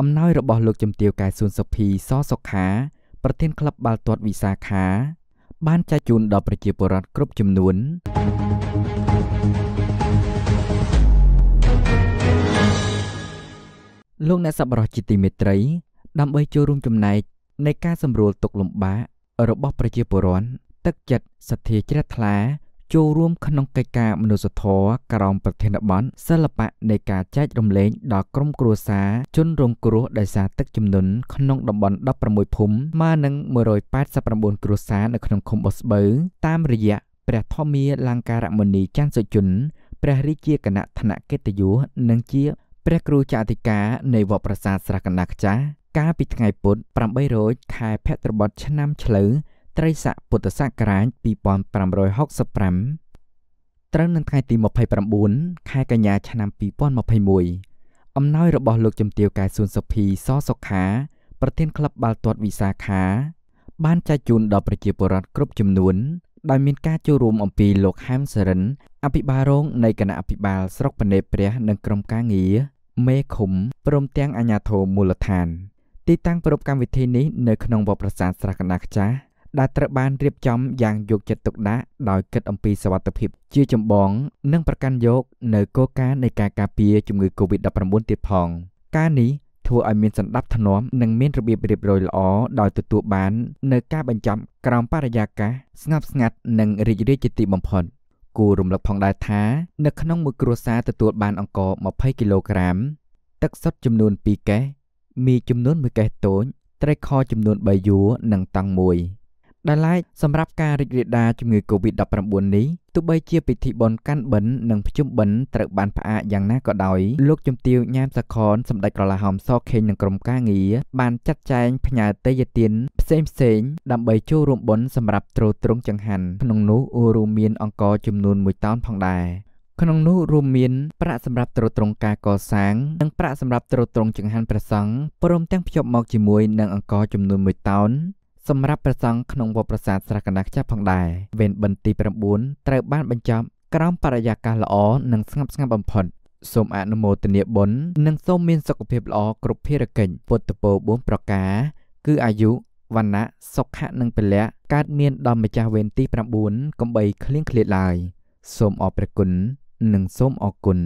អំណោយរបស់លោកជំទាវកែសួនសុភីសសុខាប្រធានក្លឹបបាល់ទាត់វិសាខាបានចែកជូនដល់ប្រជាពលរដ្ឋគ្រប់ចំនួនលោកអ្នកសប្បុរសជាទីមេត្រី ដើម្បីចូលរួមចំណែកនៃការសម្រួលទុកលំបាករបស់ប្រជាពលរដ្ឋទឹកចិត្តសទ្ធាជ្រះថ្លាចូលរួមក្នុងកិច្ចការមនុស្សធម៌ក្រោមប្រធានបទសិល្បៈនៃការចែករំលែកដល់ក្រុមគ្រួសារជនរងគ្រោះដោយសារទឹកជំនន់ក្នុងតំបន់16ភូមិម៉ានឹង189គ្រួសារនៅក្នុងឃុំបស្បូវតាមរយៈព្រះធម្មាលង្ការមនីច័ន្ទសុជុនព្រះរាជាគណៈឋានៈកិត្តិយសនិងជាព្រះគ្រូចៅអធិការនៃវត្តប្រាសាទស្រះកណ្ដាលខ្ចាស់កាលពីថ្ងៃពុធ800ខែភទ្របទឆ្នាំឆ្លូវត្រីស័កពុទ្ធសករាជ2565ត្រូវនឹងថ្ងៃទី29ខែកញ្ញាឆ្នាំ2021អំណោយរបស់លោកជំទាវកែសួនសុភីសសុខា ប្រធានក្លឹបបាល់ទាត់វិសាខាបានចែកជូនដល់ប្រជាពលរដ្ឋគ្រប់ចំនួនដោយមានការចូលរួមអំពីលោកហែមសរិនអភិបាលរងនៃគណៈអភិបាលស្រុកបណេព្រះ និងក្រុមការងារមេឃុំព្រមទាំងអាជ្ញាធរមូលដ្ឋាន ទីតាំងប្រពកម្មវិធីនេះនៅ ក្នុងវត្តប្រាសាទស្រះកណ្ដាលខ្ចាស់ដែលត្រូវបានរៀបចំយ៉ាងយកចិត្តទុកដាក់ដោយគិតអំពីសុវត្ថិភាពជាចម្បងនិងប្រកាន់យក នៅគោលការណ៍នៃការការពារជំងឺ Covid-19 ទៀតផង ការនេះធ្វើឲ្យមានសន្តាប់ធ្នាប់និងមានរបៀបរៀបរយល្អដោយទទួលបាននៅការបញ្ចប់ក្រោមបរិយាកាសស្ងប់ស្ងាត់និងរីករាយជាទីបំផុតគួររំលឹកផងដែរថានៅក្នុងមួយគ្រួសារទទួលបានអង្ករ20គីឡូក្រាម ទឹកសុទ្ធចំនួន2កេសមីចំនួន1កេសតូចត្រីខចំនួន3យួរនិងតង់មួយដែលឡែកសម្រាប់ការរីករាលដាលជំងឺ Covid-19 នេះទោះបីជាពិធីបុណ្យកាន់បិណ្ឌនិងភ្ជុំបិណ្ឌត្រូវបានផ្អាកយ៉ាងណាក៏ដោយលោកជំទាវញ៉ាមសាខនសម្ដេចក្រឡាហោមសខេងនិងក្រុមការងារបានចាត់ចែងផ្ញើតេយ្យទានផ្សេងផ្សេង ដើម្បីចូលរួមបុណ្យសម្រាប់ទ្រទ្រង់ចង្ហាន់ក្នុងនោះរួមមានអង្ករចំនួន1តោនផងដែរក្នុងនោះរួមមានប្រាក់សម្រាប់ទ្រទ្រង់ការកសាងនិងប្រាក់សម្រាប់ទ្រទ្រង់ចង្ហាន់ព្រះសង្ឃព្រមទាំងភ្ជាប់មកជាមួយនឹងអង្ករចំនួន1តោនសម្រាប់ព្រះសង្ឃក្នុងវត្តប្រាសាទស្រះកណ្ដាលខ្ចាស់ផងដែរវេនបិណ្ឌទី9ត្រូវបានបញ្ចប់ក្រោមបរិយាកាសល្អនិងស្ងប់ស្ងាត់បំផុតសូមអនុមោទនាបុណ្យនិងសូមមានសុខភាពល្អគ្រប់ភារកិច្ចពុទ្ធពរ4ប្រការ គឺអាយុវណ្ណៈសុខៈនិងពលៈកើតមានដល់ម្ចាស់វេនទី9កំបីឃ្លៀងឃ្លាតឡើយសូមអរព្រគុណនិងសូមអរគុណ